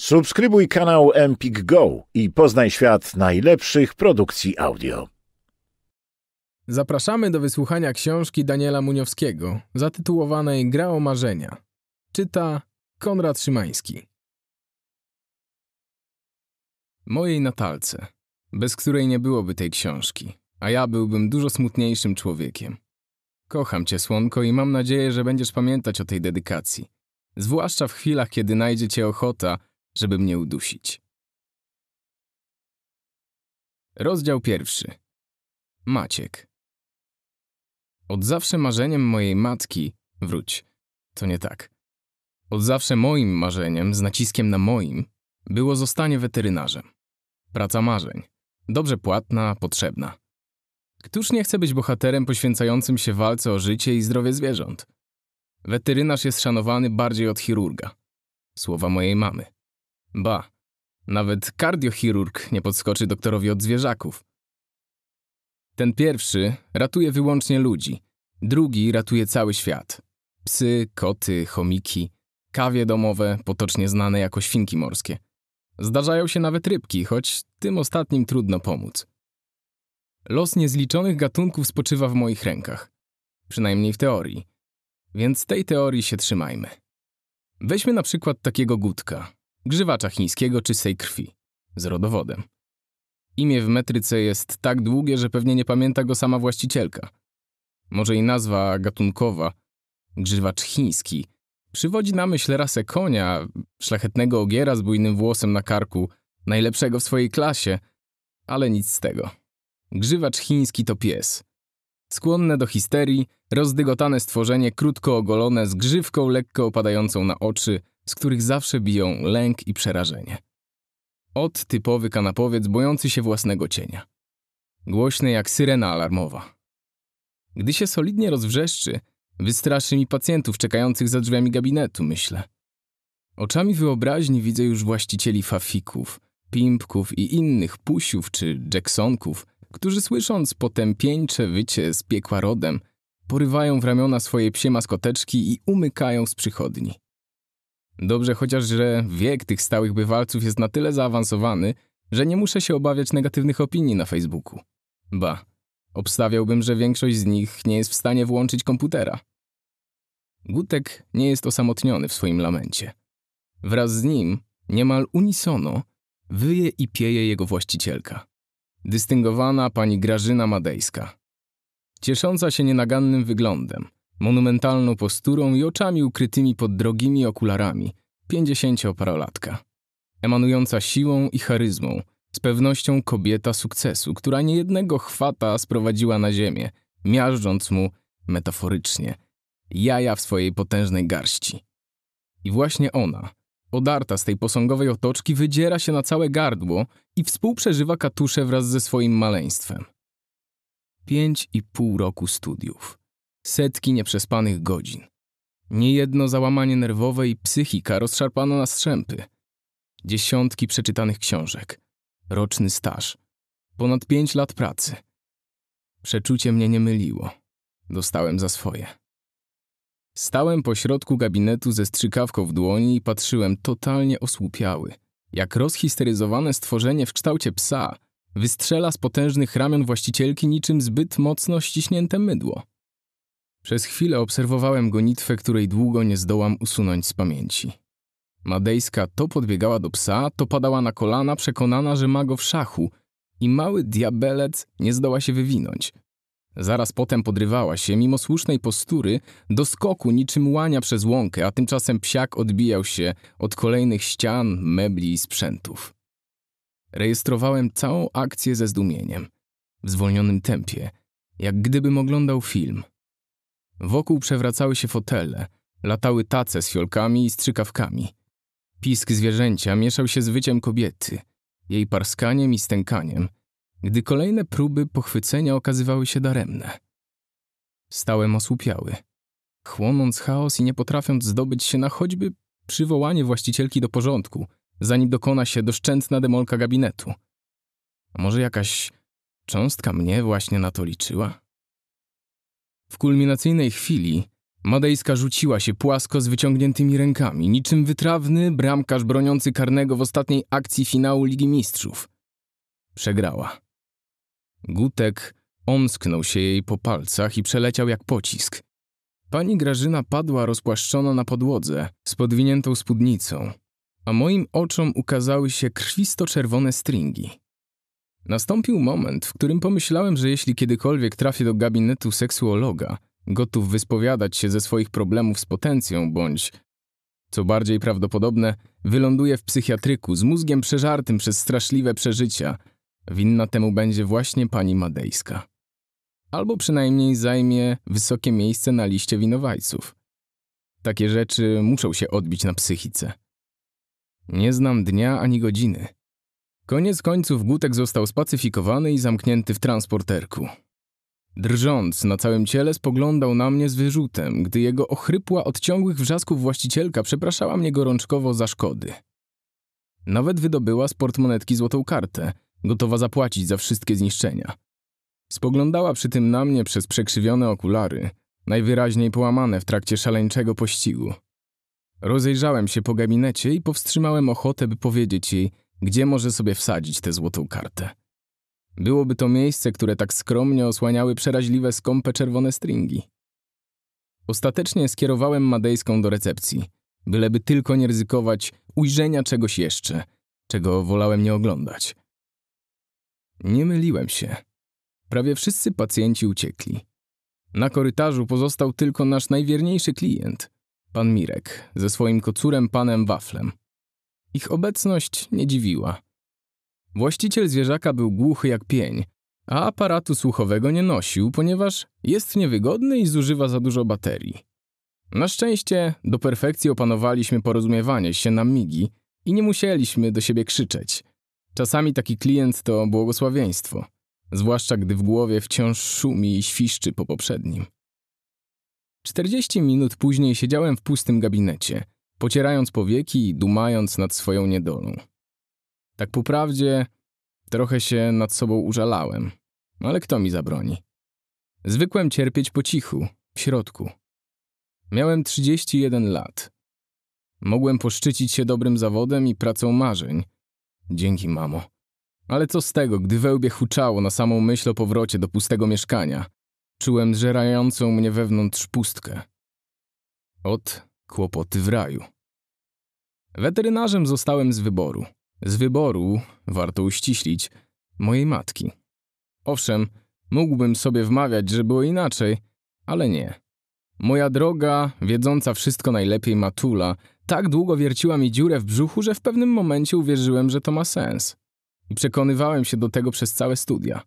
Subskrybuj kanał Empik Go i poznaj świat najlepszych produkcji audio. Zapraszamy do wysłuchania książki Daniela Muniowskiego, zatytułowanej Gra o marzenia. Czyta Konrad Szymański. Mojej Natalce, bez której nie byłoby tej książki, a ja byłbym dużo smutniejszym człowiekiem. Kocham cię, słonko, i mam nadzieję, że będziesz pamiętać o tej dedykacji. Zwłaszcza w chwilach, kiedy najdzie cię ochota – żeby mnie udusić. Rozdział pierwszy. Maciek. Od zawsze marzeniem mojej matki, wróć, to nie tak. Od zawsze moim marzeniem, z naciskiem na moim, było zostanie weterynarzem. Praca marzeń. Dobrze płatna, potrzebna. Któż nie chce być bohaterem poświęcającym się walce o życie i zdrowie zwierząt? Weterynarz jest szanowany bardziej od chirurga. Słowa mojej mamy. Ba, nawet kardiochirurg nie podskoczy doktorowi od zwierzaków. Ten pierwszy ratuje wyłącznie ludzi, drugi ratuje cały świat. Psy, koty, chomiki, kawie domowe, potocznie znane jako świnki morskie. Zdarzają się nawet rybki, choć tym ostatnim trudno pomóc. Los niezliczonych gatunków spoczywa w moich rękach. Przynajmniej w teorii. Więc tej teorii się trzymajmy. Weźmy na przykład takiego gutka, grzywacza chińskiego czystej krwi, z rodowodem. Imię w metryce jest tak długie, że pewnie nie pamięta go sama właścicielka. Może i nazwa gatunkowa, grzywacz chiński, przywodzi na myśl rasę konia, szlachetnego ogiera z bujnym włosem na karku, najlepszego w swojej klasie, ale nic z tego. Grzywacz chiński to pies. Skłonne do histerii, rozdygotane stworzenie krótko ogolone z grzywką lekko opadającą na oczy – z których zawsze biją lęk i przerażenie. Od typowy kanapowiec bojący się własnego cienia. Głośny jak syrena alarmowa. Gdy się solidnie rozwrzeszczy, wystraszy mi pacjentów czekających za drzwiami gabinetu, myślę. Oczami wyobraźni widzę już właścicieli fafików, pimpków i innych pusiów czy jacksonków, którzy słysząc potępieńcze wycie z piekła rodem, porywają w ramiona swoje psie maskoteczki i umykają z przychodni. Dobrze chociaż, że wiek tych stałych bywalców jest na tyle zaawansowany, że nie muszę się obawiać negatywnych opinii na Facebooku. Ba, obstawiałbym, że większość z nich nie jest w stanie włączyć komputera. Gutek nie jest osamotniony w swoim lamencie. Wraz z nim, niemal unisono, wyje i pieje jego właścicielka. Dystyngowana pani Grażyna Madejska. Ciesząca się nienagannym wyglądem, monumentalną posturą i oczami ukrytymi pod drogimi okularami, pięćdziesięcioparolatka. Emanująca siłą i charyzmą, z pewnością kobieta sukcesu, która niejednego chwata sprowadziła na ziemię, miażdżąc mu, metaforycznie, jaja w swojej potężnej garści. I właśnie ona, odarta z tej posągowej otoczki, wydziera się na całe gardło i współprzeżywa katusze wraz ze swoim maleństwem. Pięć i pół roku studiów setki nieprzespanych godzin. Niejedno załamanie nerwowe i psychika rozszarpano na strzępy. Dziesiątki przeczytanych książek. Roczny staż. Ponad pięć lat pracy. Przeczucie mnie nie myliło. Dostałem za swoje. Stałem po środku gabinetu ze strzykawką w dłoni i patrzyłem totalnie osłupiały. Jak rozhisteryzowane stworzenie w kształcie psa wystrzela z potężnych ramion właścicielki niczym zbyt mocno ściśnięte mydło. Przez chwilę obserwowałem gonitwę, której długo nie zdołam usunąć z pamięci. Madejska to podbiegała do psa, to padała na kolana, przekonana, że ma go w szachu i mały diabelec nie zdoła się wywinąć. Zaraz potem podrywała się, mimo słusznej postury, do skoku niczym łania przez łąkę, a tymczasem psiak odbijał się od kolejnych ścian, mebli i sprzętów. Rejestrowałem całą akcję ze zdumieniem, w zwolnionym tempie, jak gdybym oglądał film – Wokół przewracały się fotele, latały tace z fiolkami i strzykawkami. Pisk zwierzęcia mieszał się z wyciem kobiety, jej parskaniem i stękaniem, gdy kolejne próby pochwycenia okazywały się daremne. Stałem osłupiały, chłonąc chaos i nie potrafiąc zdobyć się na choćby przywołanie właścicielki do porządku, zanim dokona się doszczętna demolka gabinetu. A może jakaś cząstka mnie właśnie na to liczyła? W kulminacyjnej chwili Madejska rzuciła się płasko z wyciągniętymi rękami, niczym wytrawny bramkarz broniący karnego w ostatniej akcji finału Ligi Mistrzów. Przegrała. Gutek omsknął się jej po palcach i przeleciał jak pocisk. Pani Grażyna padła rozpłaszczona na podłodze, z podwiniętą spódnicą, a moim oczom ukazały się krwisto-czerwone stringi. Nastąpił moment, w którym pomyślałem, że jeśli kiedykolwiek trafię do gabinetu seksuologa, gotów wyspowiadać się ze swoich problemów z potencją, bądź, co bardziej prawdopodobne, wyląduję w psychiatryku z mózgiem przeżartym przez straszliwe przeżycia. Winna temu będzie właśnie pani Madejska. Albo przynajmniej zajmie wysokie miejsce na liście winowajców. Takie rzeczy muszą się odbić na psychice. Nie znam dnia ani godziny, Koniec końców Gutek został spacyfikowany i zamknięty w transporterku. Drżąc na całym ciele spoglądał na mnie z wyrzutem, gdy jego ochrypła od ciągłych wrzasków właścicielka przepraszała mnie gorączkowo za szkody. Nawet wydobyła z portmonetki złotą kartę, gotowa zapłacić za wszystkie zniszczenia. Spoglądała przy tym na mnie przez przekrzywione okulary, najwyraźniej połamane w trakcie szaleńczego pościgu. Rozejrzałem się po gabinecie i powstrzymałem ochotę, by powiedzieć jej – gdzie może sobie wsadzić tę złotą kartę. Byłoby to miejsce, które tak skromnie osłaniały przeraźliwe skąpe czerwone stringi. Ostatecznie skierowałem Madejską do recepcji, byleby tylko nie ryzykować ujrzenia czegoś jeszcze, czego wolałem nie oglądać. Nie myliłem się. Prawie wszyscy pacjenci uciekli. Na korytarzu pozostał tylko nasz najwierniejszy klient, pan Mirek, ze swoim kocurem panem Waflem. Ich obecność nie dziwiła. Właściciel zwierzaka był głuchy jak pień, a aparatu słuchowego nie nosił, ponieważ jest niewygodny i zużywa za dużo baterii. Na szczęście do perfekcji opanowaliśmy porozumiewanie się na migi i nie musieliśmy do siebie krzyczeć. Czasami taki klient to błogosławieństwo, zwłaszcza gdy w głowie wciąż szumi i świszczy po poprzednim. 40 minut później siedziałem w pustym gabinecie – pocierając powieki i dumając nad swoją niedolą. Tak po prawdzie, trochę się nad sobą użalałem, ale kto mi zabroni? Zwykłem cierpieć po cichu, w środku. Miałem 31 lat. Mogłem poszczycić się dobrym zawodem i pracą marzeń. Dzięki, mamo. Ale co z tego, gdy wełbie huczało na samą myśl o powrocie do pustego mieszkania? Czułem zżerającą mnie wewnątrz pustkę. Od kłopoty w raju. Weterynarzem zostałem z wyboru. Z wyboru, warto uściślić, mojej matki. Owszem, mógłbym sobie wmawiać, że było inaczej, ale nie. Moja droga, wiedząca wszystko najlepiej matula, tak długo wierciła mi dziurę w brzuchu, że w pewnym momencie uwierzyłem, że to ma sens. I przekonywałem się do tego przez całe studia.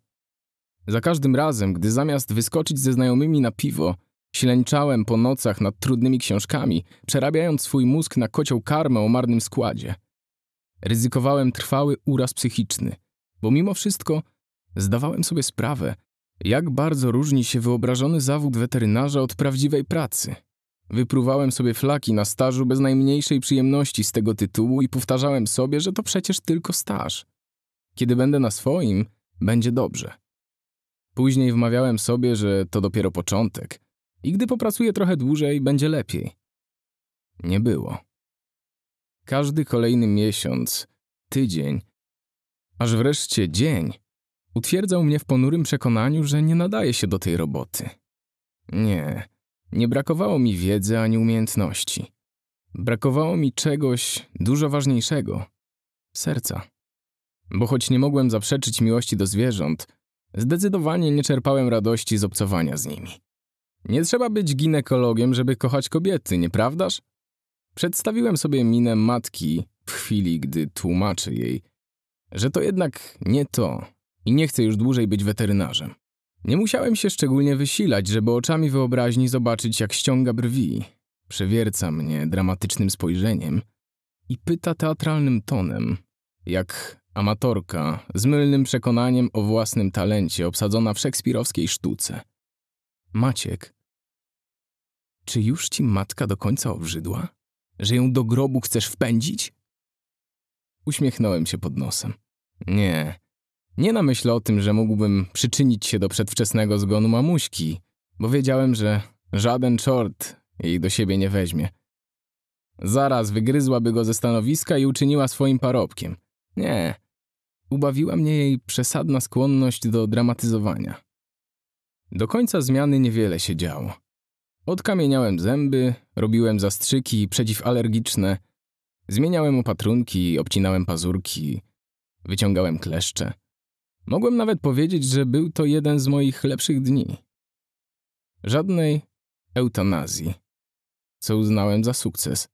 Za każdym razem, gdy zamiast wyskoczyć ze znajomymi na piwo, Ślęczałem po nocach nad trudnymi książkami, przerabiając swój mózg na kocioł karmę o marnym składzie. Ryzykowałem trwały uraz psychiczny, bo mimo wszystko zdawałem sobie sprawę, jak bardzo różni się wyobrażony zawód weterynarza od prawdziwej pracy. Wypruwałem sobie flaki na stażu bez najmniejszej przyjemności z tego tytułu i powtarzałem sobie, że to przecież tylko staż. Kiedy będę na swoim, będzie dobrze. Później wmawiałem sobie, że to dopiero początek, i gdy popracuję trochę dłużej, będzie lepiej. Nie było. Każdy kolejny miesiąc, tydzień, aż wreszcie dzień, utwierdzał mnie w ponurym przekonaniu, że nie nadaje się do tej roboty. Nie, nie brakowało mi wiedzy ani umiejętności. Brakowało mi czegoś dużo ważniejszego serca. Bo choć nie mogłem zaprzeczyć miłości do zwierząt, zdecydowanie nie czerpałem radości z obcowania z nimi. Nie trzeba być ginekologiem, żeby kochać kobiety, nieprawdaż? Przedstawiłem sobie minę matki w chwili, gdy tłumaczy jej, że to jednak nie to i nie chcę już dłużej być weterynarzem. Nie musiałem się szczególnie wysilać, żeby oczami wyobraźni zobaczyć, jak ściąga brwi, przewierca mnie dramatycznym spojrzeniem i pyta teatralnym tonem, jak amatorka z mylnym przekonaniem o własnym talencie obsadzona w szekspirowskiej sztuce. Maciek czy już ci matka do końca obrzydła? Że ją do grobu chcesz wpędzić? Uśmiechnąłem się pod nosem. Nie. Nie na myśl o tym, że mógłbym przyczynić się do przedwczesnego zgonu mamuśki, bo wiedziałem, że żaden czort jej do siebie nie weźmie. Zaraz wygryzłaby go ze stanowiska i uczyniła swoim parobkiem. Nie. Ubawiła mnie jej przesadna skłonność do dramatyzowania. Do końca zmiany niewiele się działo. Odkamieniałem zęby, robiłem zastrzyki przeciwalergiczne, zmieniałem opatrunki, obcinałem pazurki, wyciągałem kleszcze. Mogłem nawet powiedzieć, że był to jeden z moich lepszych dni. Żadnej eutanazji, co uznałem za sukces.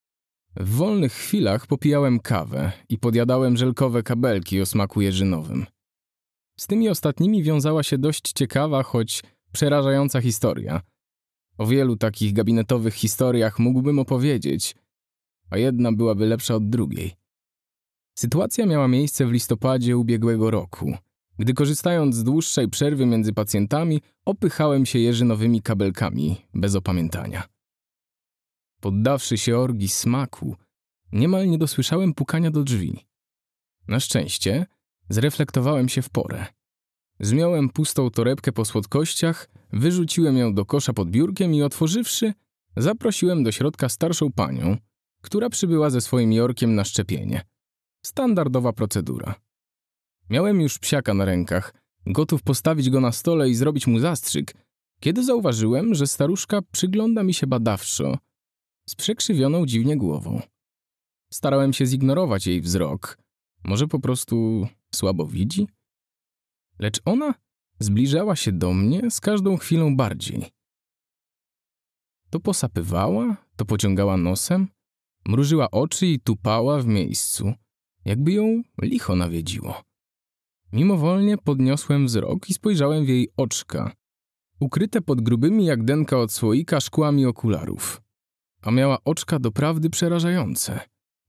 W wolnych chwilach popijałem kawę i podjadałem żelkowe kabelki o smaku jeżynowym. Z tymi ostatnimi wiązała się dość ciekawa, choć przerażająca historia – o wielu takich gabinetowych historiach mógłbym opowiedzieć, a jedna byłaby lepsza od drugiej. Sytuacja miała miejsce w listopadzie ubiegłego roku, gdy korzystając z dłuższej przerwy między pacjentami, opychałem się jeżynowymi kabelkami bez opamiętania. Poddawszy się orgi smaku, niemal nie dosłyszałem pukania do drzwi. Na szczęście zreflektowałem się w porę. Zmiałem pustą torebkę po słodkościach, wyrzuciłem ją do kosza pod biurkiem i otworzywszy, zaprosiłem do środka starszą panią, która przybyła ze swoim Jorkiem na szczepienie. Standardowa procedura. Miałem już psiaka na rękach, gotów postawić go na stole i zrobić mu zastrzyk, kiedy zauważyłem, że staruszka przygląda mi się badawczo, z przekrzywioną dziwnie głową. Starałem się zignorować jej wzrok. Może po prostu słabo widzi? lecz ona zbliżała się do mnie z każdą chwilą bardziej. To posapywała, to pociągała nosem, mrużyła oczy i tupała w miejscu, jakby ją licho nawiedziło. Mimowolnie podniosłem wzrok i spojrzałem w jej oczka, ukryte pod grubymi jak denka od słoika szkłami okularów. A miała oczka doprawdy przerażające,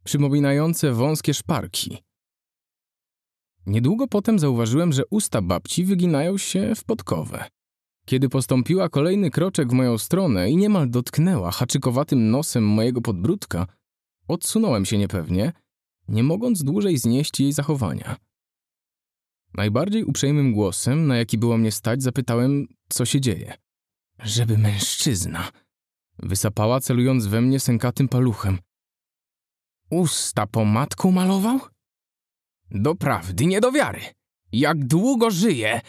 przypominające wąskie szparki. Niedługo potem zauważyłem, że usta babci wyginają się w podkowę. Kiedy postąpiła kolejny kroczek w moją stronę i niemal dotknęła haczykowatym nosem mojego podbródka, odsunąłem się niepewnie, nie mogąc dłużej znieść jej zachowania. Najbardziej uprzejmym głosem, na jaki było mnie stać, zapytałem, co się dzieje. Żeby mężczyzna, wysapała celując we mnie sękatym paluchem. Usta po matku malował? Do prawdy, nie do wiary. Jak długo żyję!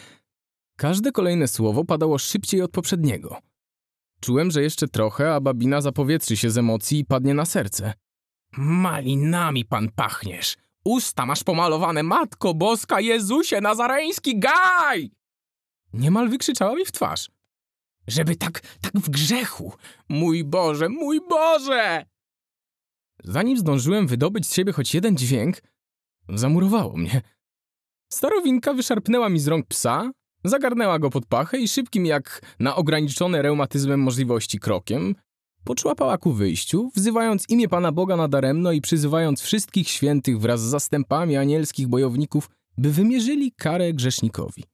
Każde kolejne słowo padało szybciej od poprzedniego. Czułem, że jeszcze trochę, a babina zapowietrzy się z emocji i padnie na serce. Malinami pan pachniesz! Usta masz pomalowane, Matko Boska, Jezusie, Nazareński, gaj! Niemal wykrzyczała mi w twarz. Żeby tak, tak w grzechu! Mój Boże, mój Boże! Zanim zdążyłem wydobyć z siebie choć jeden dźwięk, Zamurowało mnie. Starowinka wyszarpnęła mi z rąk psa, zagarnęła go pod pachę i szybkim jak na ograniczone reumatyzmem możliwości krokiem poczłapała ku wyjściu, wzywając imię Pana Boga nadaremno i przyzywając wszystkich świętych wraz z zastępami anielskich bojowników, by wymierzyli karę grzesznikowi.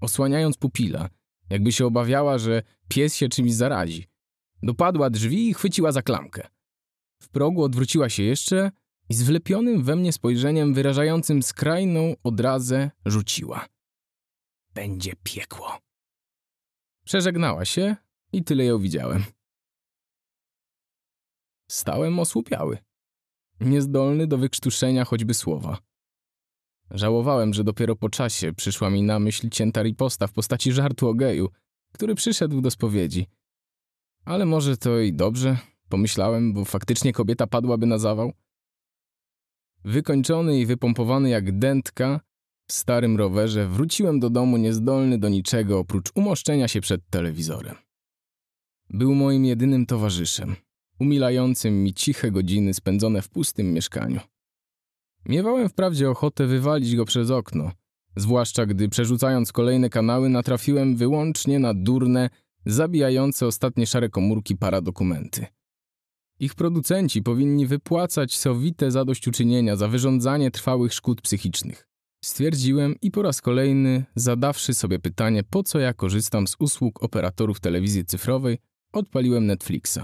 Osłaniając pupila, jakby się obawiała, że pies się czymś zarazi. Dopadła drzwi i chwyciła za klamkę. W progu odwróciła się jeszcze, i z wlepionym we mnie spojrzeniem wyrażającym skrajną odrazę rzuciła. Będzie piekło. Przeżegnała się i tyle ją widziałem. Stałem osłupiały, niezdolny do wykrztuszenia choćby słowa. Żałowałem, że dopiero po czasie przyszła mi na myśl cięta riposta w postaci żartu o geju, który przyszedł do spowiedzi. Ale może to i dobrze, pomyślałem, bo faktycznie kobieta padłaby na zawał. Wykończony i wypompowany jak dętka w starym rowerze, wróciłem do domu niezdolny do niczego oprócz umoszczenia się przed telewizorem. Był moim jedynym towarzyszem, umilającym mi ciche godziny spędzone w pustym mieszkaniu. Miewałem wprawdzie ochotę wywalić go przez okno, zwłaszcza gdy przerzucając kolejne kanały natrafiłem wyłącznie na durne, zabijające ostatnie szare komórki paradokumenty. Ich producenci powinni wypłacać sowite zadośćuczynienia za wyrządzanie trwałych szkód psychicznych. Stwierdziłem i po raz kolejny, zadawszy sobie pytanie, po co ja korzystam z usług operatorów telewizji cyfrowej, odpaliłem Netflixa.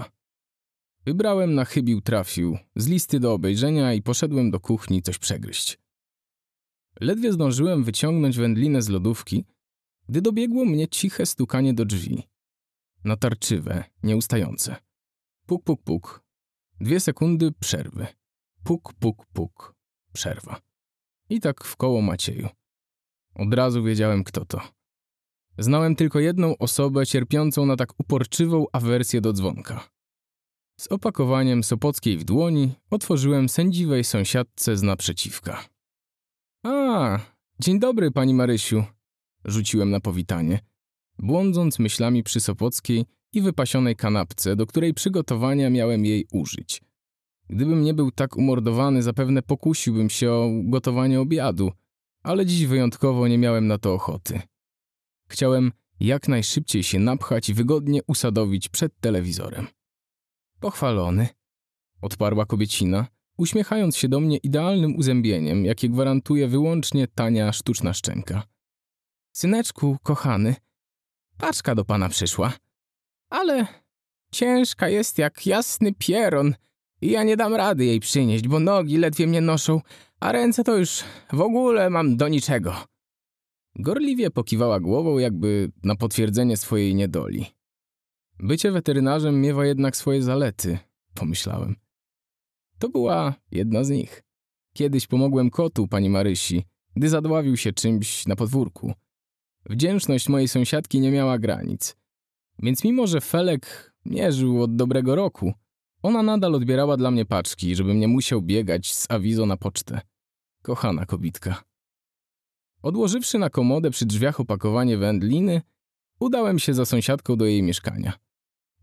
Wybrałem na chybił trafił, z listy do obejrzenia i poszedłem do kuchni coś przegryźć. Ledwie zdążyłem wyciągnąć wędlinę z lodówki, gdy dobiegło mnie ciche stukanie do drzwi. Natarczywe, nieustające. Puk, puk, puk. Dwie sekundy przerwy. Puk, puk, puk. Przerwa. I tak w koło Macieju. Od razu wiedziałem, kto to. Znałem tylko jedną osobę cierpiącą na tak uporczywą awersję do dzwonka. Z opakowaniem Sopockiej w dłoni otworzyłem sędziwej sąsiadce z naprzeciwka. A, dzień dobry, pani Marysiu, rzuciłem na powitanie, błądząc myślami przy Sopockiej i wypasionej kanapce, do której przygotowania miałem jej użyć. Gdybym nie był tak umordowany, zapewne pokusiłbym się o gotowanie obiadu, ale dziś wyjątkowo nie miałem na to ochoty. Chciałem jak najszybciej się napchać i wygodnie usadowić przed telewizorem. Pochwalony, odparła kobiecina, uśmiechając się do mnie idealnym uzębieniem, jakie gwarantuje wyłącznie tania sztuczna szczęka. Syneczku, kochany, paczka do pana przyszła ale ciężka jest jak jasny pieron i ja nie dam rady jej przynieść, bo nogi ledwie mnie noszą, a ręce to już w ogóle mam do niczego. Gorliwie pokiwała głową jakby na potwierdzenie swojej niedoli. Bycie weterynarzem miewa jednak swoje zalety, pomyślałem. To była jedna z nich. Kiedyś pomogłem kotu pani Marysi, gdy zadławił się czymś na podwórku. Wdzięczność mojej sąsiadki nie miała granic. Więc mimo, że Felek nie żył od dobrego roku, ona nadal odbierała dla mnie paczki, żebym nie musiał biegać z awizo na pocztę. Kochana kobitka. Odłożywszy na komodę przy drzwiach opakowanie wędliny, udałem się za sąsiadką do jej mieszkania.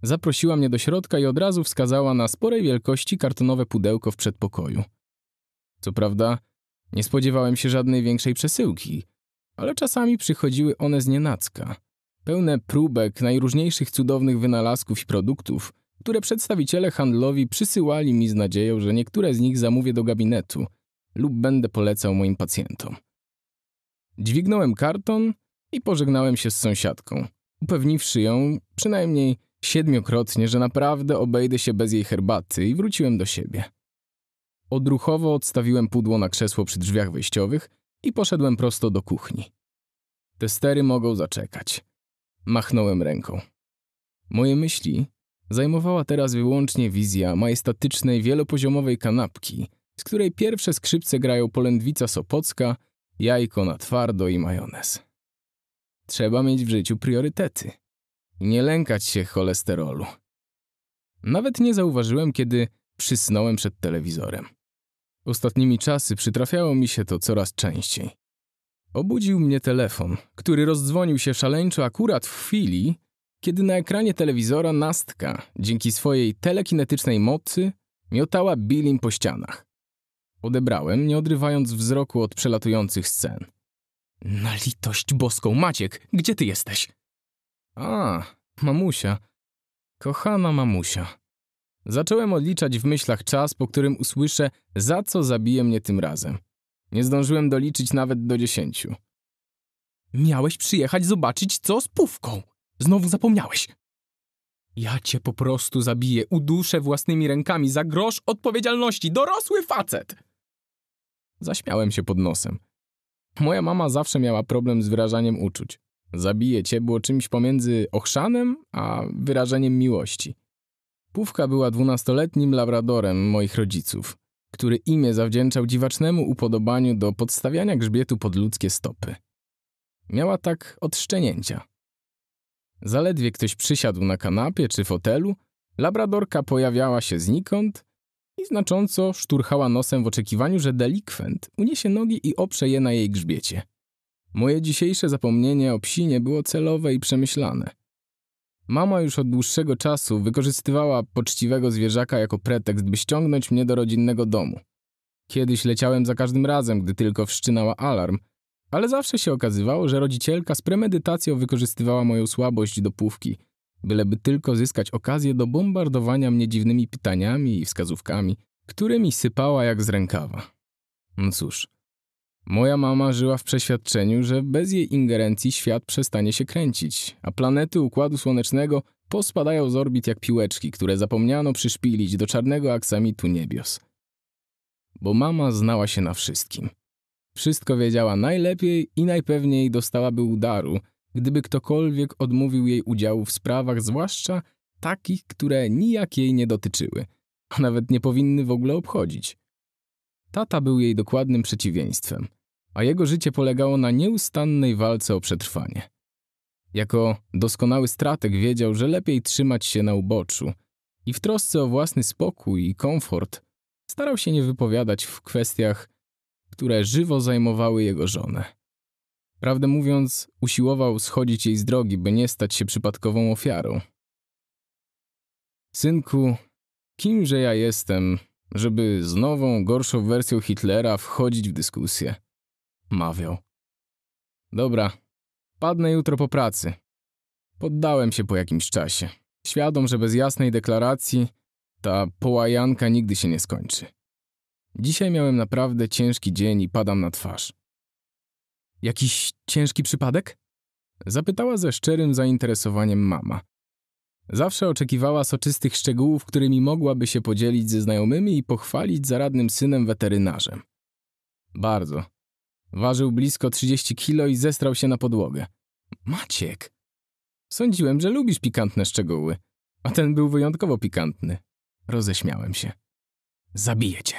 Zaprosiła mnie do środka i od razu wskazała na sporej wielkości kartonowe pudełko w przedpokoju. Co prawda, nie spodziewałem się żadnej większej przesyłki, ale czasami przychodziły one z nienacka pełne próbek najróżniejszych cudownych wynalazków i produktów, które przedstawiciele handlowi przysyłali mi z nadzieją, że niektóre z nich zamówię do gabinetu lub będę polecał moim pacjentom. Dźwignąłem karton i pożegnałem się z sąsiadką, upewniwszy ją przynajmniej siedmiokrotnie, że naprawdę obejdę się bez jej herbaty i wróciłem do siebie. Odruchowo odstawiłem pudło na krzesło przy drzwiach wejściowych i poszedłem prosto do kuchni. Te stery mogą zaczekać. Machnąłem ręką. Moje myśli zajmowała teraz wyłącznie wizja majestatycznej wielopoziomowej kanapki, z której pierwsze skrzypce grają polędwica sopocka, jajko na twardo i majonez. Trzeba mieć w życiu priorytety. I nie lękać się cholesterolu. Nawet nie zauważyłem, kiedy przysnąłem przed telewizorem. Ostatnimi czasy przytrafiało mi się to coraz częściej. Obudził mnie telefon, który rozdzwonił się szaleńczo akurat w chwili, kiedy na ekranie telewizora nastka, dzięki swojej telekinetycznej mocy, miotała bilim po ścianach. Odebrałem, nie odrywając wzroku od przelatujących scen. Na litość boską, Maciek, gdzie ty jesteś? A, mamusia. Kochana mamusia. Zacząłem odliczać w myślach czas, po którym usłyszę, za co zabije mnie tym razem. Nie zdążyłem doliczyć nawet do dziesięciu. Miałeś przyjechać zobaczyć, co z pówką. Znowu zapomniałeś. Ja cię po prostu zabiję, uduszę własnymi rękami za grosz odpowiedzialności, dorosły facet! Zaśmiałem się pod nosem. Moja mama zawsze miała problem z wyrażaniem uczuć. Zabiję cię było czymś pomiędzy ochrzanem a wyrażeniem miłości. Pówka była dwunastoletnim labradorem moich rodziców który imię zawdzięczał dziwacznemu upodobaniu do podstawiania grzbietu pod ludzkie stopy. Miała tak od szczenięcia. Zaledwie ktoś przysiadł na kanapie czy fotelu, labradorka pojawiała się znikąd i znacząco szturchała nosem w oczekiwaniu, że delikwent uniesie nogi i oprze je na jej grzbiecie. Moje dzisiejsze zapomnienie o psinie było celowe i przemyślane. Mama już od dłuższego czasu wykorzystywała poczciwego zwierzaka jako pretekst, by ściągnąć mnie do rodzinnego domu. Kiedyś leciałem za każdym razem, gdy tylko wszczynała alarm, ale zawsze się okazywało, że rodzicielka z premedytacją wykorzystywała moją słabość do pówki, byleby tylko zyskać okazję do bombardowania mnie dziwnymi pytaniami i wskazówkami, którymi sypała jak z rękawa. No cóż, Moja mama żyła w przeświadczeniu, że bez jej ingerencji świat przestanie się kręcić, a planety Układu Słonecznego pospadają z orbit jak piłeczki, które zapomniano przyszpilić do czarnego aksamitu niebios. Bo mama znała się na wszystkim. Wszystko wiedziała najlepiej i najpewniej dostałaby udaru, gdyby ktokolwiek odmówił jej udziału w sprawach, zwłaszcza takich, które nijak jej nie dotyczyły, a nawet nie powinny w ogóle obchodzić. Tata był jej dokładnym przeciwieństwem, a jego życie polegało na nieustannej walce o przetrwanie. Jako doskonały strateg wiedział, że lepiej trzymać się na uboczu i w trosce o własny spokój i komfort starał się nie wypowiadać w kwestiach, które żywo zajmowały jego żonę. Prawdę mówiąc, usiłował schodzić jej z drogi, by nie stać się przypadkową ofiarą. Synku, kimże ja jestem, żeby z nową, gorszą wersją Hitlera wchodzić w dyskusję. Mawiał. Dobra, padnę jutro po pracy. Poddałem się po jakimś czasie, świadom, że bez jasnej deklaracji ta połajanka nigdy się nie skończy. Dzisiaj miałem naprawdę ciężki dzień i padam na twarz. Jakiś ciężki przypadek? Zapytała ze szczerym zainteresowaniem mama. Zawsze oczekiwała soczystych szczegółów, którymi mogłaby się podzielić ze znajomymi i pochwalić zaradnym synem weterynarzem. Bardzo. Ważył blisko 30 kilo i zestrał się na podłogę. Maciek! Sądziłem, że lubisz pikantne szczegóły, a ten był wyjątkowo pikantny. Roześmiałem się. Zabiję cię.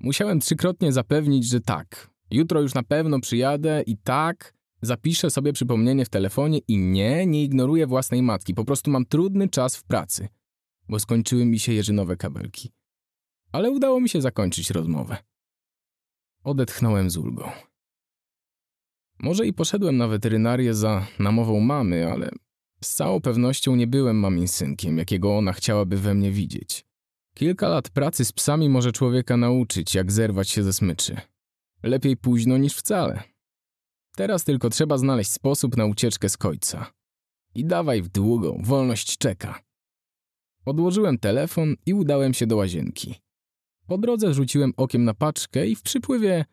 Musiałem trzykrotnie zapewnić, że tak. Jutro już na pewno przyjadę i tak, Zapiszę sobie przypomnienie w telefonie i nie, nie ignoruję własnej matki. Po prostu mam trudny czas w pracy, bo skończyły mi się jeżynowe kabelki. Ale udało mi się zakończyć rozmowę. Odetchnąłem z ulgą. Może i poszedłem na weterynarię za namową mamy, ale z całą pewnością nie byłem mamin synkiem, jakiego ona chciałaby we mnie widzieć. Kilka lat pracy z psami może człowieka nauczyć, jak zerwać się ze smyczy. Lepiej późno niż wcale. Teraz tylko trzeba znaleźć sposób na ucieczkę z końca. I dawaj w długą, wolność czeka. Odłożyłem telefon i udałem się do łazienki. Po drodze rzuciłem okiem na paczkę i w przypływie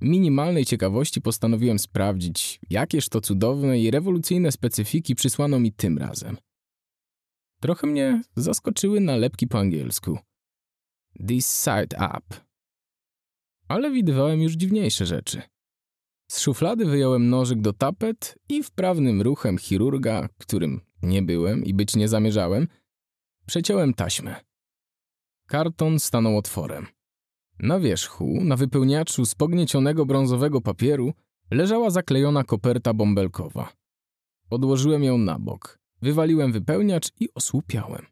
minimalnej ciekawości postanowiłem sprawdzić, jakież to cudowne i rewolucyjne specyfiki przysłano mi tym razem. Trochę mnie zaskoczyły nalepki po angielsku. This side up. Ale widywałem już dziwniejsze rzeczy. Z szuflady wyjąłem nożyk do tapet i wprawnym ruchem chirurga, którym nie byłem i być nie zamierzałem, przeciąłem taśmę. Karton stanął otworem. Na wierzchu, na wypełniaczu z brązowego papieru, leżała zaklejona koperta bąbelkowa. Odłożyłem ją na bok, wywaliłem wypełniacz i osłupiałem.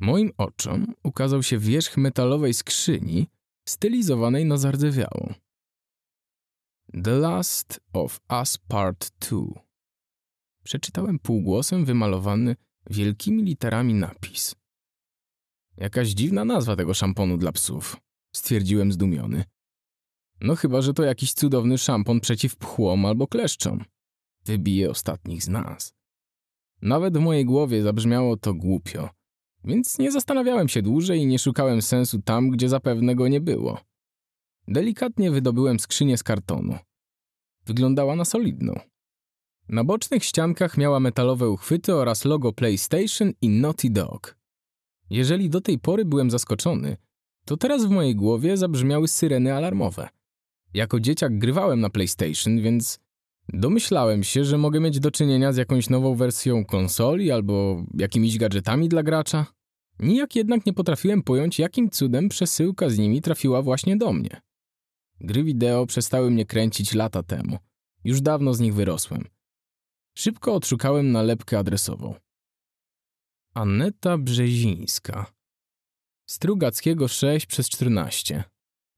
Moim oczom ukazał się wierzch metalowej skrzyni, stylizowanej na zardzewiałą. The Last of Us Part 2. Przeczytałem półgłosem wymalowany wielkimi literami napis. Jakaś dziwna nazwa tego szamponu dla psów, stwierdziłem zdumiony. No chyba, że to jakiś cudowny szampon przeciw pchłom albo kleszczom. Wybije ostatnich z nas. Nawet w mojej głowie zabrzmiało to głupio, więc nie zastanawiałem się dłużej i nie szukałem sensu tam, gdzie zapewne go nie było. Delikatnie wydobyłem skrzynię z kartonu. Wyglądała na solidną. Na bocznych ściankach miała metalowe uchwyty oraz logo PlayStation i Naughty Dog. Jeżeli do tej pory byłem zaskoczony, to teraz w mojej głowie zabrzmiały syreny alarmowe. Jako dzieciak grywałem na PlayStation, więc domyślałem się, że mogę mieć do czynienia z jakąś nową wersją konsoli albo jakimiś gadżetami dla gracza. Nijak jednak nie potrafiłem pojąć, jakim cudem przesyłka z nimi trafiła właśnie do mnie. Gry wideo przestały mnie kręcić lata temu. Już dawno z nich wyrosłem. Szybko odszukałem nalepkę adresową. Aneta Brzezińska. Strugackiego 6 przez 14.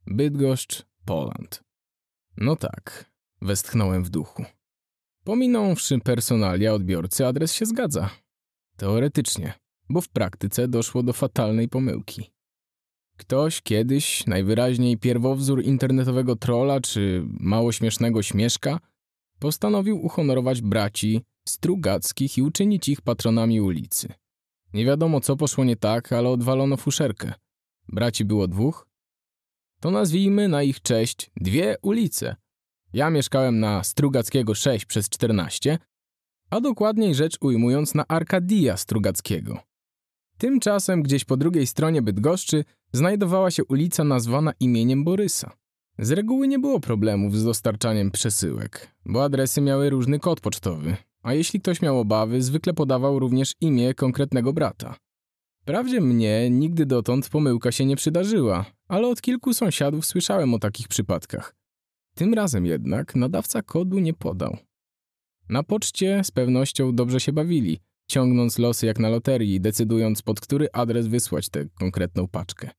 Bydgoszcz, Poland. No tak, westchnąłem w duchu. Pominąwszy personalia odbiorcy, adres się zgadza. Teoretycznie, bo w praktyce doszło do fatalnej pomyłki. Ktoś kiedyś, najwyraźniej pierwowzór internetowego trola czy mało śmiesznego śmieszka, postanowił uhonorować braci Strugackich i uczynić ich patronami ulicy. Nie wiadomo co poszło nie tak, ale odwalono fuszerkę. Braci było dwóch. To nazwijmy na ich cześć dwie ulice. Ja mieszkałem na Strugackiego 6 przez 14, a dokładniej rzecz ujmując na Arkadia Strugackiego. Tymczasem gdzieś po drugiej stronie Bydgoszczy znajdowała się ulica nazwana imieniem Borysa. Z reguły nie było problemów z dostarczaniem przesyłek, bo adresy miały różny kod pocztowy, a jeśli ktoś miał obawy, zwykle podawał również imię konkretnego brata. Wprawdzie mnie nigdy dotąd pomyłka się nie przydarzyła, ale od kilku sąsiadów słyszałem o takich przypadkach. Tym razem jednak nadawca kodu nie podał. Na poczcie z pewnością dobrze się bawili, ciągnąc losy jak na loterii, decydując pod który adres wysłać tę konkretną paczkę.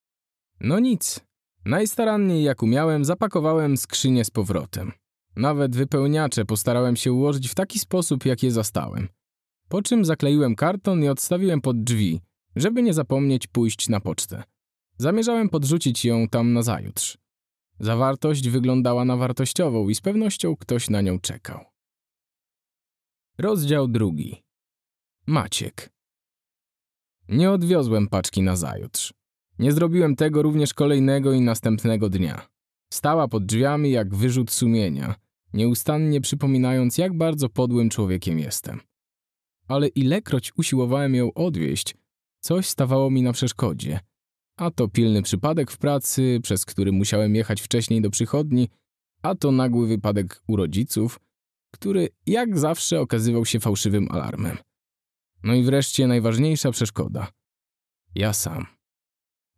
No nic. Najstaranniej jak umiałem, zapakowałem skrzynię z powrotem. Nawet wypełniacze postarałem się ułożyć w taki sposób, jak je zastałem. Po czym zakleiłem karton i odstawiłem pod drzwi, żeby nie zapomnieć pójść na pocztę. Zamierzałem podrzucić ją tam na zajutrz. Zawartość wyglądała na wartościową i z pewnością ktoś na nią czekał. Rozdział drugi. Maciek. Nie odwiozłem paczki nazajutrz. Nie zrobiłem tego również kolejnego i następnego dnia. Stała pod drzwiami jak wyrzut sumienia, nieustannie przypominając, jak bardzo podłym człowiekiem jestem. Ale ilekroć usiłowałem ją odwieść, coś stawało mi na przeszkodzie. A to pilny przypadek w pracy, przez który musiałem jechać wcześniej do przychodni, a to nagły wypadek u rodziców, który jak zawsze okazywał się fałszywym alarmem. No i wreszcie najważniejsza przeszkoda. Ja sam.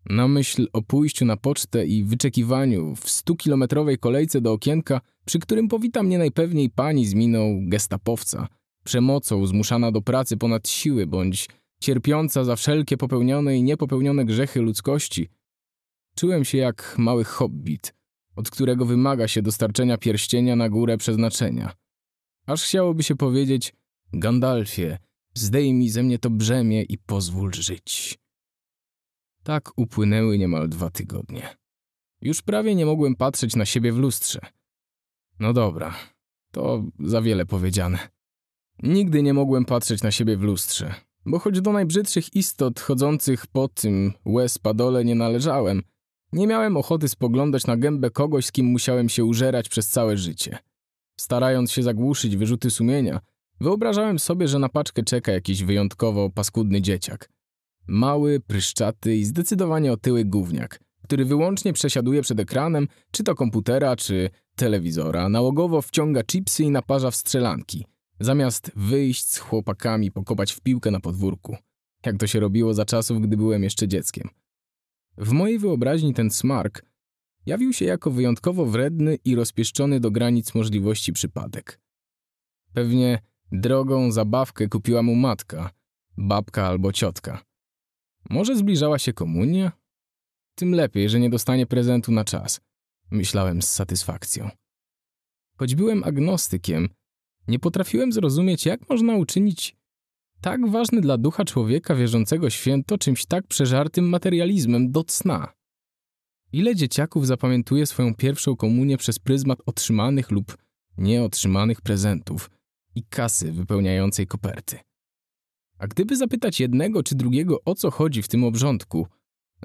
Na myśl o pójściu na pocztę i wyczekiwaniu w stukilometrowej kolejce do okienka, przy którym powita mnie najpewniej pani z miną gestapowca, przemocą zmuszana do pracy ponad siły bądź cierpiąca za wszelkie popełnione i niepopełnione grzechy ludzkości, czułem się jak mały hobbit, od którego wymaga się dostarczenia pierścienia na górę przeznaczenia. Aż chciałoby się powiedzieć, Gandalfie, zdejmij ze mnie to brzemię i pozwól żyć. Tak upłynęły niemal dwa tygodnie. Już prawie nie mogłem patrzeć na siebie w lustrze. No dobra, to za wiele powiedziane. Nigdy nie mogłem patrzeć na siebie w lustrze, bo choć do najbrzydszych istot chodzących po tym łez padole nie należałem, nie miałem ochoty spoglądać na gębę kogoś, z kim musiałem się użerać przez całe życie. Starając się zagłuszyć wyrzuty sumienia, wyobrażałem sobie, że na paczkę czeka jakiś wyjątkowo paskudny dzieciak – Mały, pryszczaty i zdecydowanie otyły gówniak, który wyłącznie przesiaduje przed ekranem, czy to komputera, czy telewizora, nałogowo wciąga chipsy i naparza w strzelanki, zamiast wyjść z chłopakami pokopać w piłkę na podwórku, jak to się robiło za czasów, gdy byłem jeszcze dzieckiem. W mojej wyobraźni ten smark jawił się jako wyjątkowo wredny i rozpieszczony do granic możliwości przypadek. Pewnie drogą zabawkę kupiła mu matka, babka albo ciotka. Może zbliżała się komunia? Tym lepiej, że nie dostanie prezentu na czas, myślałem z satysfakcją. Choć byłem agnostykiem, nie potrafiłem zrozumieć, jak można uczynić tak ważny dla ducha człowieka wierzącego święto czymś tak przeżartym materializmem do cna. Ile dzieciaków zapamiętuje swoją pierwszą komunię przez pryzmat otrzymanych lub nieotrzymanych prezentów i kasy wypełniającej koperty? A gdyby zapytać jednego czy drugiego, o co chodzi w tym obrządku,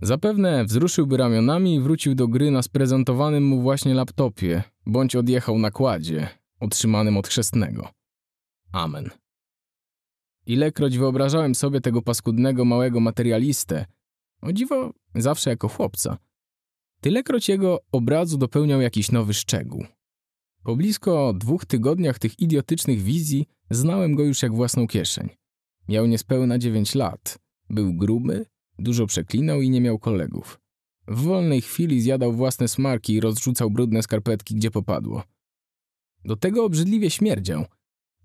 zapewne wzruszyłby ramionami i wrócił do gry na sprezentowanym mu właśnie laptopie, bądź odjechał na kładzie, otrzymanym od chrzestnego. Amen. Ilekroć wyobrażałem sobie tego paskudnego małego materialistę, o dziwo zawsze jako chłopca, tylekroć jego obrazu dopełniał jakiś nowy szczegół. Po blisko dwóch tygodniach tych idiotycznych wizji znałem go już jak własną kieszeń. Miał niespełna dziewięć lat. Był gruby, dużo przeklinał i nie miał kolegów. W wolnej chwili zjadał własne smarki i rozrzucał brudne skarpetki, gdzie popadło. Do tego obrzydliwie śmierdział,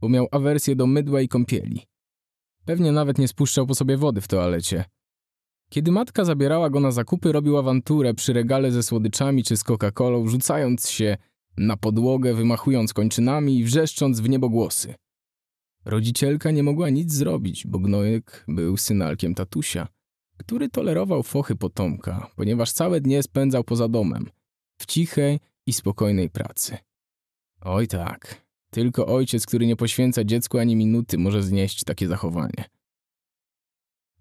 bo miał awersję do mydła i kąpieli. Pewnie nawet nie spuszczał po sobie wody w toalecie. Kiedy matka zabierała go na zakupy, robił awanturę przy regale ze słodyczami czy z Coca-Colą, rzucając się na podłogę, wymachując kończynami i wrzeszcząc w niebogłosy. Rodzicielka nie mogła nic zrobić, bo gnojek był synalkiem tatusia, który tolerował fochy potomka, ponieważ całe dnie spędzał poza domem, w cichej i spokojnej pracy. Oj tak, tylko ojciec, który nie poświęca dziecku ani minuty, może znieść takie zachowanie.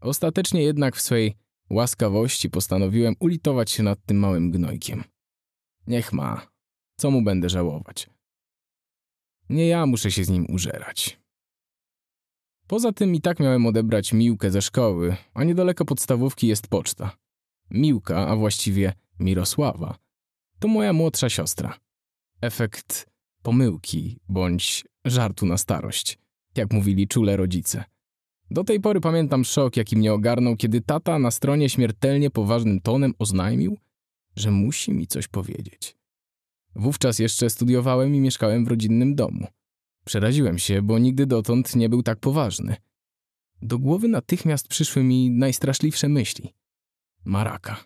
Ostatecznie jednak w swej łaskawości postanowiłem ulitować się nad tym małym gnojkiem. Niech ma, co mu będę żałować. Nie ja muszę się z nim użerać. Poza tym i tak miałem odebrać Miłkę ze szkoły, a niedaleko podstawówki jest poczta. Miłka, a właściwie Mirosława, to moja młodsza siostra. Efekt pomyłki bądź żartu na starość, jak mówili czule rodzice. Do tej pory pamiętam szok, jaki mnie ogarnął, kiedy tata na stronie śmiertelnie poważnym tonem oznajmił, że musi mi coś powiedzieć. Wówczas jeszcze studiowałem i mieszkałem w rodzinnym domu. Przeraziłem się, bo nigdy dotąd nie był tak poważny. Do głowy natychmiast przyszły mi najstraszliwsze myśli. Maraka.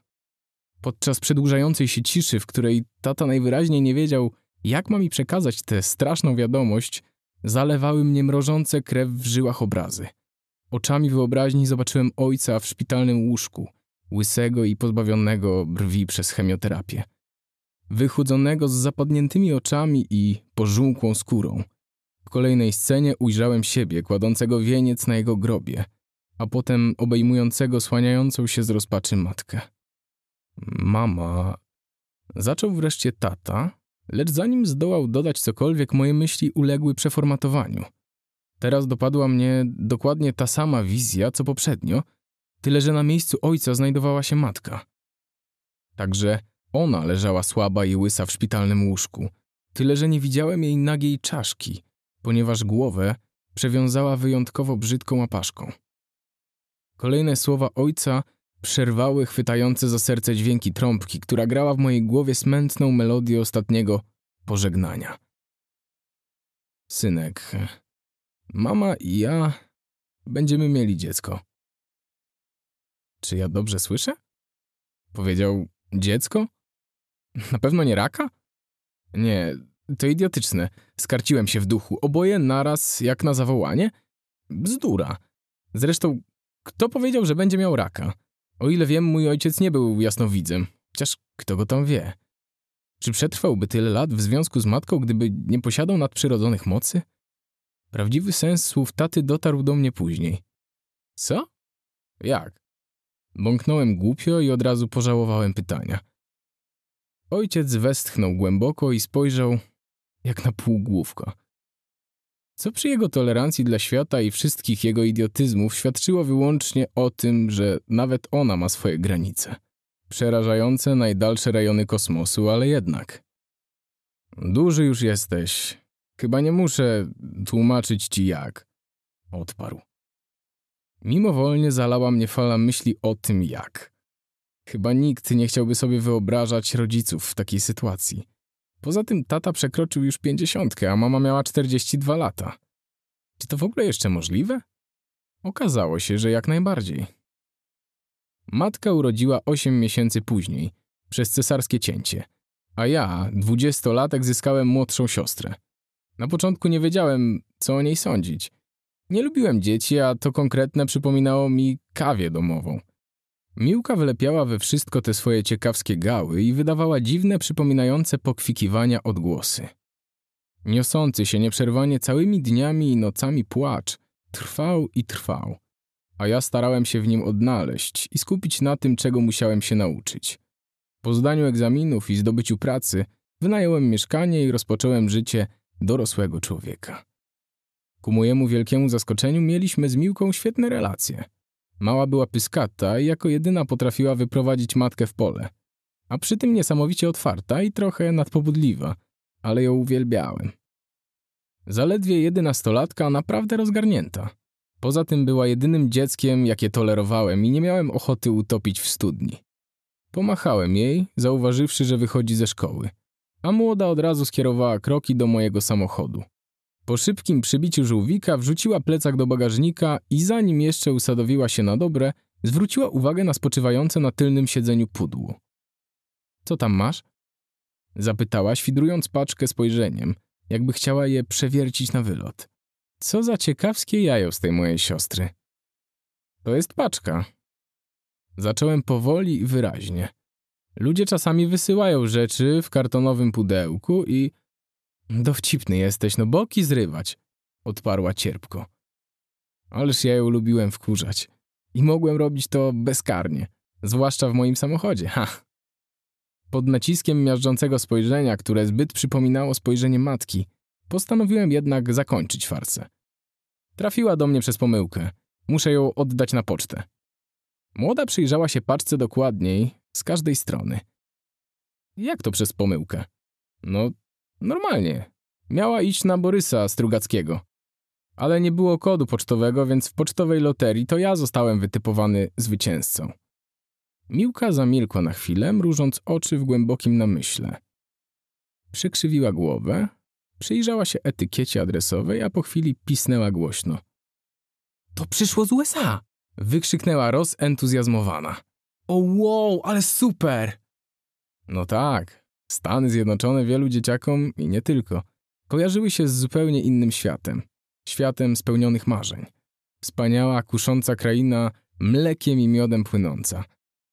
Podczas przedłużającej się ciszy, w której tata najwyraźniej nie wiedział, jak ma mi przekazać tę straszną wiadomość, zalewały mnie mrożące krew w żyłach obrazy. Oczami wyobraźni zobaczyłem ojca w szpitalnym łóżku, łysego i pozbawionego brwi przez chemioterapię. Wychudzonego z zapadniętymi oczami i pożółkłą skórą – w kolejnej scenie ujrzałem siebie kładącego wieniec na jego grobie, a potem obejmującego słaniającą się z rozpaczy matkę. Mama. Zaczął wreszcie tata, lecz zanim zdołał dodać cokolwiek, moje myśli uległy przeformatowaniu. Teraz dopadła mnie dokładnie ta sama wizja, co poprzednio, tyle że na miejscu ojca znajdowała się matka. Także ona leżała słaba i łysa w szpitalnym łóżku, tyle że nie widziałem jej nagiej czaszki – ponieważ głowę przewiązała wyjątkowo brzydką apaszką. Kolejne słowa ojca przerwały chwytające za serce dźwięki trąbki, która grała w mojej głowie smętną melodię ostatniego pożegnania. Synek, mama i ja będziemy mieli dziecko. Czy ja dobrze słyszę? Powiedział dziecko? Na pewno nie raka? Nie, to idiotyczne. Skarciłem się w duchu. Oboje naraz, jak na zawołanie? Bzdura. Zresztą, kto powiedział, że będzie miał raka? O ile wiem, mój ojciec nie był jasnowidzem. Chociaż kto go tam wie? Czy przetrwałby tyle lat w związku z matką, gdyby nie posiadał nadprzyrodzonych mocy? Prawdziwy sens słów taty dotarł do mnie później. Co? Jak? Bąknąłem głupio i od razu pożałowałem pytania. Ojciec westchnął głęboko i spojrzał jak na półgłówka. Co przy jego tolerancji dla świata i wszystkich jego idiotyzmów świadczyło wyłącznie o tym, że nawet ona ma swoje granice. Przerażające najdalsze rejony kosmosu, ale jednak. Duży już jesteś. Chyba nie muszę tłumaczyć ci jak. Odparł. Mimowolnie zalała mnie fala myśli o tym jak. Chyba nikt nie chciałby sobie wyobrażać rodziców w takiej sytuacji. Poza tym tata przekroczył już pięćdziesiątkę, a mama miała 42 lata. Czy to w ogóle jeszcze możliwe? Okazało się, że jak najbardziej. Matka urodziła 8 miesięcy później, przez cesarskie cięcie, a ja, dwudziestolatek, zyskałem młodszą siostrę. Na początku nie wiedziałem, co o niej sądzić. Nie lubiłem dzieci, a to konkretne przypominało mi kawię domową. Miłka wlepiała we wszystko te swoje ciekawskie gały i wydawała dziwne, przypominające pokwikiwania odgłosy. Niosący się nieprzerwanie całymi dniami i nocami płacz trwał i trwał, a ja starałem się w nim odnaleźć i skupić na tym, czego musiałem się nauczyć. Po zdaniu egzaminów i zdobyciu pracy wynająłem mieszkanie i rozpocząłem życie dorosłego człowieka. Ku mojemu wielkiemu zaskoczeniu mieliśmy z Miłką świetne relacje – Mała była pyskata i jako jedyna potrafiła wyprowadzić matkę w pole. A przy tym niesamowicie otwarta i trochę nadpobudliwa, ale ją uwielbiałem. Zaledwie jedynastolatka, naprawdę rozgarnięta. Poza tym była jedynym dzieckiem, jakie tolerowałem i nie miałem ochoty utopić w studni. Pomachałem jej, zauważywszy, że wychodzi ze szkoły, a młoda od razu skierowała kroki do mojego samochodu. Po szybkim przybiciu żółwika wrzuciła plecak do bagażnika i zanim jeszcze usadowiła się na dobre, zwróciła uwagę na spoczywające na tylnym siedzeniu pudło. Co tam masz? Zapytała, świdrując paczkę spojrzeniem, jakby chciała je przewiercić na wylot. Co za ciekawskie jajo z tej mojej siostry. To jest paczka. Zacząłem powoli i wyraźnie. Ludzie czasami wysyłają rzeczy w kartonowym pudełku i Dowcipny jesteś, no boki zrywać, odparła cierpko. Ależ ja ją lubiłem wkurzać. I mogłem robić to bezkarnie, zwłaszcza w moim samochodzie, ha! Pod naciskiem miażdżącego spojrzenia, które zbyt przypominało spojrzenie matki, postanowiłem jednak zakończyć farsę. Trafiła do mnie przez pomyłkę. Muszę ją oddać na pocztę. Młoda przyjrzała się paczce dokładniej, z każdej strony. Jak to przez pomyłkę? No, Normalnie. Miała iść na Borysa Strugackiego. Ale nie było kodu pocztowego, więc w pocztowej loterii to ja zostałem wytypowany zwycięzcą. Miłka zamilkła na chwilę, mrużąc oczy w głębokim namyśle. Przykrzywiła głowę, przyjrzała się etykiecie adresowej, a po chwili pisnęła głośno. To przyszło z USA! Wykrzyknęła rozentuzjazmowana. entuzjazmowana. O wow, ale super! No tak, Stany Zjednoczone wielu dzieciakom i nie tylko kojarzyły się z zupełnie innym światem światem spełnionych marzeń. Wspaniała, kusząca kraina, mlekiem i miodem płynąca.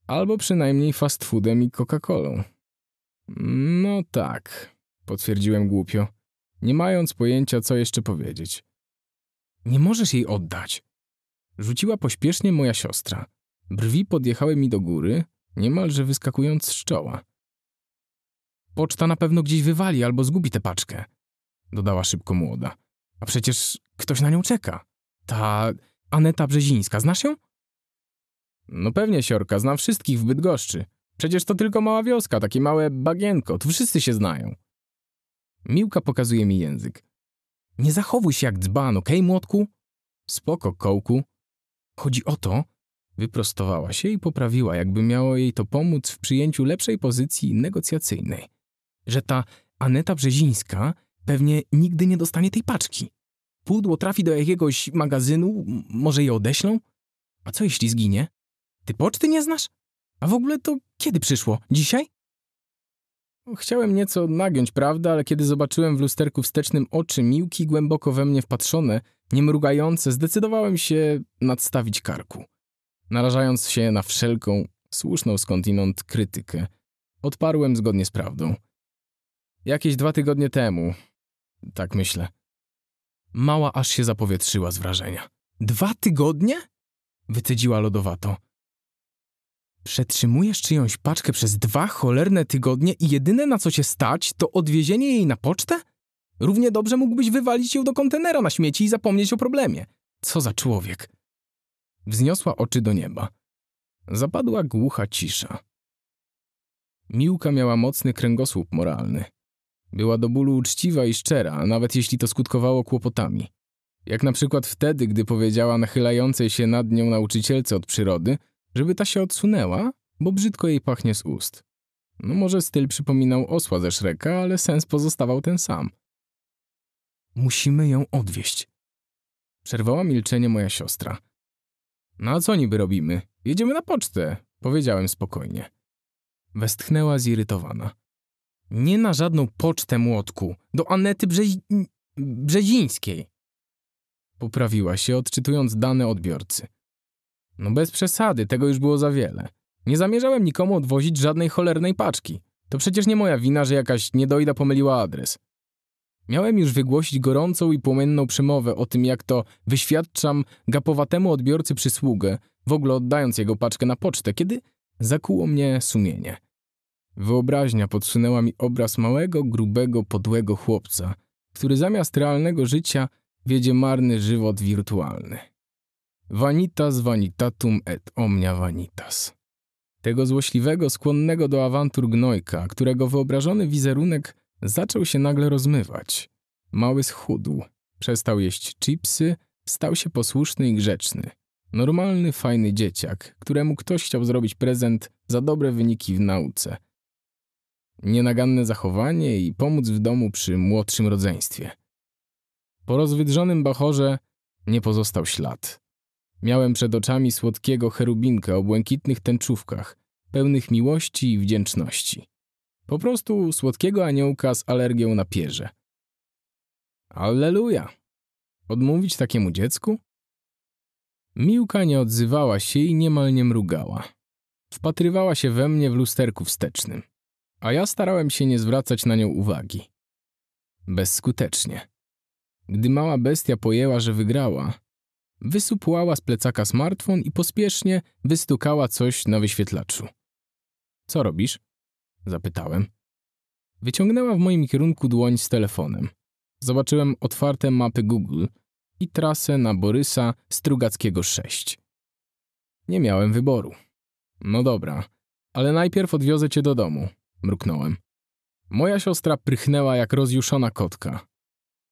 Albo przynajmniej fast foodem i Coca-Colą. No tak, potwierdziłem głupio, nie mając pojęcia, co jeszcze powiedzieć. Nie możesz jej oddać. Rzuciła pośpiesznie moja siostra. Brwi podjechały mi do góry, niemalże wyskakując z czoła. Poczta na pewno gdzieś wywali albo zgubi tę paczkę, dodała szybko młoda. A przecież ktoś na nią czeka. Ta Aneta Brzezińska, znasz ją? No pewnie, Siorka, znam wszystkich w Bydgoszczy. Przecież to tylko mała wioska, takie małe bagienko, tu wszyscy się znają. Miłka pokazuje mi język. Nie zachowuj się jak dzban, okej, okay, młotku? Spoko, kołku. Chodzi o to... Wyprostowała się i poprawiła, jakby miało jej to pomóc w przyjęciu lepszej pozycji negocjacyjnej że ta Aneta Brzezińska pewnie nigdy nie dostanie tej paczki. Pudło trafi do jakiegoś magazynu, może je odeślą? A co jeśli zginie? Ty poczty nie znasz? A w ogóle to kiedy przyszło? Dzisiaj? Chciałem nieco nagiąć, prawdę, ale kiedy zobaczyłem w lusterku wstecznym oczy miłki głęboko we mnie wpatrzone, nie mrugające, zdecydowałem się nadstawić karku. Narażając się na wszelką, słuszną skądinąd krytykę, odparłem zgodnie z prawdą – Jakieś dwa tygodnie temu. Tak myślę. Mała aż się zapowietrzyła z wrażenia. Dwa tygodnie? Wycedziła lodowato. Przetrzymujesz czyjąś paczkę przez dwa cholerne tygodnie i jedyne na co cię stać, to odwiezienie jej na pocztę? Równie dobrze mógłbyś wywalić ją do kontenera na śmieci i zapomnieć o problemie. Co za człowiek. Wzniosła oczy do nieba. Zapadła głucha cisza. Miłka miała mocny kręgosłup moralny. Była do bólu uczciwa i szczera, nawet jeśli to skutkowało kłopotami. Jak na przykład wtedy, gdy powiedziała nachylającej się nad nią nauczycielce od przyrody, żeby ta się odsunęła, bo brzydko jej pachnie z ust. No może styl przypominał osła ze Szreka, ale sens pozostawał ten sam. Musimy ją odwieźć. Przerwała milczenie moja siostra. No a co niby robimy? Jedziemy na pocztę, powiedziałem spokojnie. Westchnęła zirytowana. Nie na żadną pocztę młotku, do Anety Brzezi... Brzezińskiej. Poprawiła się, odczytując dane odbiorcy. No bez przesady, tego już było za wiele. Nie zamierzałem nikomu odwozić żadnej cholernej paczki. To przecież nie moja wina, że jakaś niedojda pomyliła adres. Miałem już wygłosić gorącą i płomienną przemowę o tym, jak to wyświadczam gapowatemu odbiorcy przysługę, w ogóle oddając jego paczkę na pocztę, kiedy zakuło mnie sumienie. Wyobraźnia podsunęła mi obraz małego, grubego, podłego chłopca, który zamiast realnego życia wiedzie marny żywot wirtualny. Vanitas vanitatum et omnia vanitas. Tego złośliwego, skłonnego do awantur gnojka, którego wyobrażony wizerunek zaczął się nagle rozmywać. Mały schudł, przestał jeść chipsy, stał się posłuszny i grzeczny. Normalny, fajny dzieciak, któremu ktoś chciał zrobić prezent za dobre wyniki w nauce, nienaganne zachowanie i pomóc w domu przy młodszym rodzeństwie. Po rozwydrzonym bachorze nie pozostał ślad. Miałem przed oczami słodkiego cherubinka o błękitnych tęczówkach, pełnych miłości i wdzięczności. Po prostu słodkiego aniołka z alergią na pierze. Alleluja! Odmówić takiemu dziecku? Miłka nie odzywała się i niemal nie mrugała. Wpatrywała się we mnie w lusterku wstecznym a ja starałem się nie zwracać na nią uwagi. Bezskutecznie. Gdy mała bestia pojęła, że wygrała, wysupłała z plecaka smartfon i pospiesznie wystukała coś na wyświetlaczu. Co robisz? Zapytałem. Wyciągnęła w moim kierunku dłoń z telefonem. Zobaczyłem otwarte mapy Google i trasę na Borysa Strugackiego 6. Nie miałem wyboru. No dobra, ale najpierw odwiozę cię do domu mruknąłem. Moja siostra prychnęła jak rozjuszona kotka.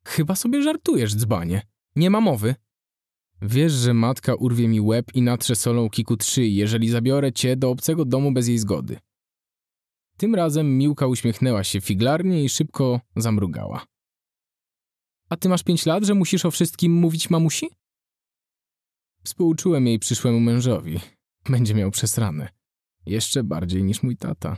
Chyba sobie żartujesz, dzbanie. Nie ma mowy. Wiesz, że matka urwie mi łeb i natrze solą kiku trzy, jeżeli zabiorę cię do obcego domu bez jej zgody. Tym razem Miłka uśmiechnęła się figlarnie i szybko zamrugała. A ty masz pięć lat, że musisz o wszystkim mówić mamusi? Współczułem jej przyszłemu mężowi. Będzie miał przesrane. Jeszcze bardziej niż mój tata.